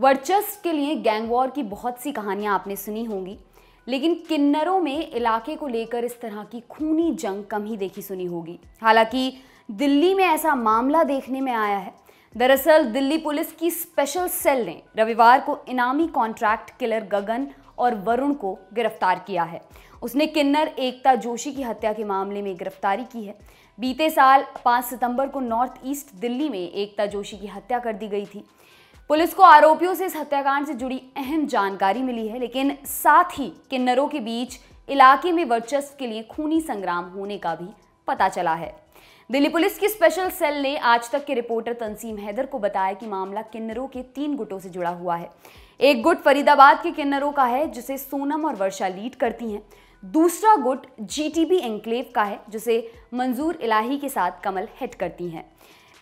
वर्चस्व के लिए गैंगवॉर की बहुत सी कहानियाँ आपने सुनी होंगी लेकिन किन्नरों में इलाके को लेकर इस तरह की खूनी जंग कम ही देखी सुनी होगी हालांकि दिल्ली में ऐसा मामला देखने में आया है दरअसल दिल्ली पुलिस की स्पेशल सेल ने रविवार को इनामी कॉन्ट्रैक्ट किलर गगन और वरुण को गिरफ्तार किया है उसने किन्नर एकता जोशी की हत्या के मामले में गिरफ्तारी की है बीते साल 5 सितंबर को नॉर्थ ईस्ट दिल्ली में एकता जोशी की हत्या कर दी गई थी पुलिस को आरोपियों से इस हत्याकांड से जुड़ी अहम जानकारी मिली है लेकिन साथ ही किन्नरों के बीच इलाके में वर्चस्व के लिए खूनी संग्राम होने का भी पता चला है दिल्ली पुलिस की स्पेशल सेल ने आज तक के रिपोर्टर तंसीम हैदर को बताया कि मामला किन्नरों के तीन गुटों से जुड़ा हुआ है एक गुट फरीदाबाद के किन्नरों का है जिसे सोनम और वर्षा लीड करती हैं दूसरा गुट जीटीबी एन्क्लेव का है जिसे मंजूर इलाही के साथ कमल हेड करती हैं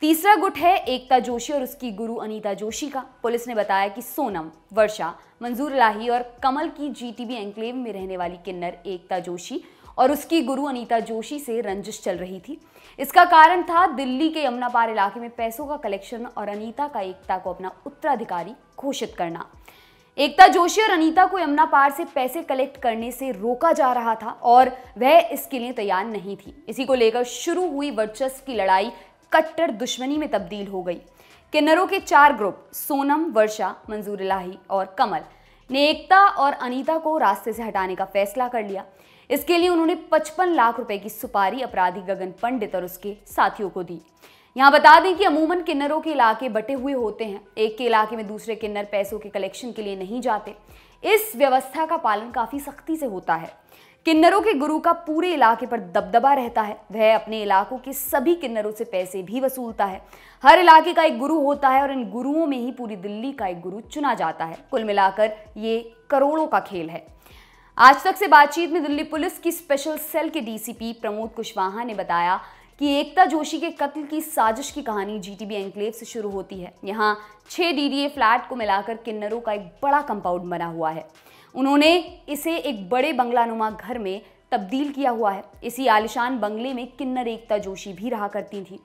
तीसरा गुट है एकता जोशी और उसकी गुरु अनीता जोशी का पुलिस ने बताया कि सोनम वर्षा मंजूर लाही और कमल की जीटीबी एंक्लेव में रहने वाली किन्नर एकता जोशी और उसकी गुरु अनीता जोशी से रंजिश चल रही थी इसका कारण था दिल्ली के पार इलाके में पैसों का कलेक्शन और अनीता का एकता को अपना उत्तराधिकारी घोषित करना एकता जोशी और अनीता को यमुना पार से पैसे कलेक्ट करने से रोका जा रहा था और वह इसके लिए तैयार नहीं थी इसी को लेकर शुरू हुई वर्चस्व की लड़ाई कट्टर दुश्मनी में तब्दील हो गई किन्नरों के चार ग्रुप सोनम वर्षा मंजूर इलाही और कमल ने एकता और अनीता को रास्ते से हटाने का फैसला कर लिया इसके लिए उन्होंने 55 लाख रुपए की सुपारी अपराधी गगन पंडित और उसके साथियों को दी यहाँ बता दें कि अमूमन किन्नरों के इलाके बटे हुए होते हैं एक के इलाके में दूसरे किन्नर पैसों के कलेक्शन के लिए नहीं जाते इस व्यवस्था का पालन काफ़ी सख्ती से होता है किन्नरों के गुरु का पूरे इलाके पर दबदबा रहता है वह अपने इलाकों के सभी किन्नरों से पैसे भी वसूलता है हर इलाके का एक गुरु होता है और इन गुरुओं में ही पूरी दिल्ली का एक गुरु चुना जाता है कुल मिलाकर ये करोड़ों का खेल है आज तक से बातचीत में दिल्ली पुलिस की स्पेशल सेल के डीसीपी प्रमोद कुशवाहा ने बताया कि एकता जोशी के कत्ल की साजिश की कहानी जीटीबी एंक्लेव से शुरू होती है यहाँ छह डीडीए फ्लैट को मिलाकर किन्नरों का एक बड़ा कंपाउंड बना हुआ है उन्होंने इसे एक बड़े बंगलानुमा घर में तब्दील किया हुआ है इसी आलिशान बंगले में किन्नर एकता जोशी भी रहा करती थी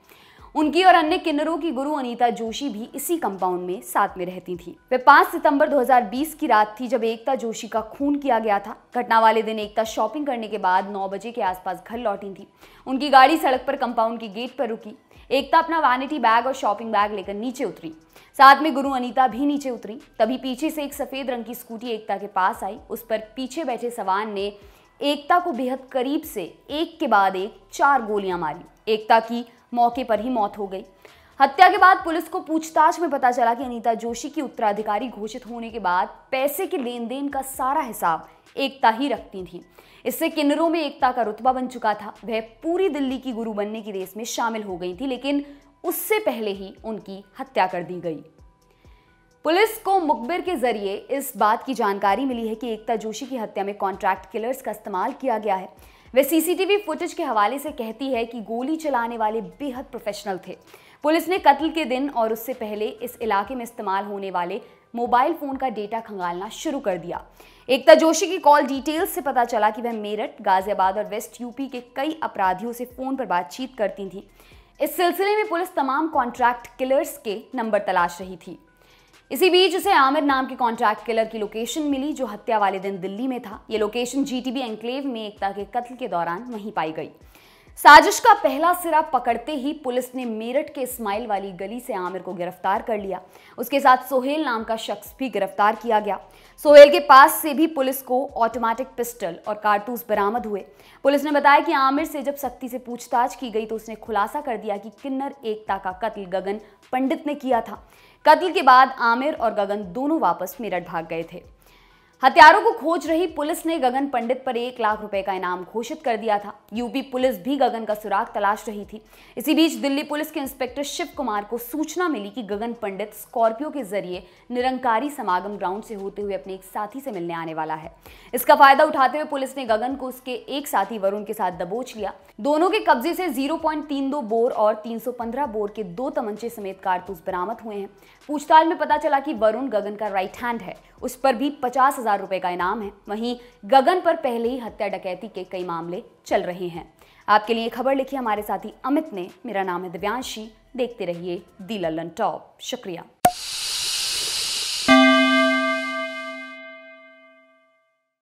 उनकी और अन्य किन्नरों की गुरु अनीता जोशी भी इसी कंपाउंड में साथ में रहती थी वे 5 सितंबर 2020 की रात थी जब एकता जोशी का खून किया गया था घटना वाले दिन एकता शॉपिंग करने के बाद 9 बजे के आसपास घर लौटी थी उनकी गाड़ी सड़क पर कंपाउंड के गेट पर रुकी एकता अपना वैनिटी बैग और शॉपिंग बैग लेकर नीचे उतरी साथ में गुरु अनीता भी नीचे उतरी तभी पीछे से एक सफ़ेद रंग की स्कूटी एकता के पास आई उस पर पीछे बैठे सवान ने एकता को बेहद करीब से एक के बाद एक चार गोलियां मारी एकता की मौके पर ही मौत हो गई हत्या के बाद पुलिस को पूछताछ में पता चला कि अनीता जोशी की उत्तराधिकारी घोषित होने के बाद पैसे के लेन देन का सारा हिसाब एकता ही रखती थी इससे किन्नरों में एकता का रुतबा बन चुका था वह पूरी दिल्ली की गुरु बनने की रेस में शामिल हो गई थी लेकिन उससे पहले ही उनकी हत्या कर दी गई पुलिस को मुखबिर के जरिए इस बात की जानकारी मिली है कि एकता जोशी की हत्या में कॉन्ट्रैक्ट किलर्स का इस्तेमाल किया गया है वह सीसीटीवी फुटेज के हवाले से कहती है कि गोली चलाने वाले बेहद प्रोफेशनल थे पुलिस ने कत्ल के दिन और उससे पहले इस इलाके में इस्तेमाल होने वाले मोबाइल फ़ोन का डेटा खंगालना शुरू कर दिया एकता जोशी की कॉल डिटेल्स से पता चला कि वह मेरठ गाजियाबाद और वेस्ट यूपी के कई अपराधियों से फ़ोन पर बातचीत करती थी इस सिलसिले में पुलिस तमाम कॉन्ट्रैक्ट किलर्स के नंबर तलाश रही थी इसी बीच उसे आमिर नाम के कॉन्ट्रैक्ट किलर की लोकेशन मिली जो हत्या वाले दिन दिल्ली में था ये लोकेशन जीटीबी एंक्लेव में एकता के कत्ल के दौरान वहीं पाई गई साजिश का पहला सिरा पकड़ते ही पुलिस ने मेरठ के इस्माइल वाली गली से आमिर को गिरफ्तार कर लिया उसके साथ सोहेल नाम का शख्स भी गिरफ्तार किया गया सोहेल के पास से भी पुलिस को ऑटोमेटिक पिस्टल और कारतूस बरामद हुए पुलिस ने बताया कि आमिर से जब सख्ती से पूछताछ की गई तो उसने खुलासा कर दिया कि किन्नर एकता का कत्ल गगन पंडित ने किया था कत्ल के बाद आमिर और गगन दोनों वापस मेरठ भाग गए थे हथियारों को खोज रही पुलिस ने गगन पंडित पर एक लाख रुपए का इनाम घोषित कर दिया था यूपी पुलिस भी गगन का सुराग तलाश रही थी इसी बीच दिल्ली पुलिस के इंस्पेक्टर शिव कुमार को सूचना मिली कि गगन पंडित स्कॉर्पियो के जरिए निरंकारी समागम ग्राउंड से होते हुए अपने एक साथी से मिलने आने वाला है इसका फायदा उठाते हुए पुलिस ने गगन को उसके एक साथी वरुण के साथ दबोच लिया दोनों के कब्जे से जीरो बोर और तीन बोर के दो तमंचे समेत कारतूस बरामद हुए हैं पूछताछ में पता चला कि वरुण गगन का राइट हैंड है उस पर भी पचास हजार रुपए का इनाम है वहीं गगन पर पहले ही हत्या डकैती के कई मामले चल रहे हैं आपके लिए खबर लिखी हमारे साथी अमित ने मेरा नाम है दिव्यांशी देखते रहिए दी लल्लन टॉप शुक्रिया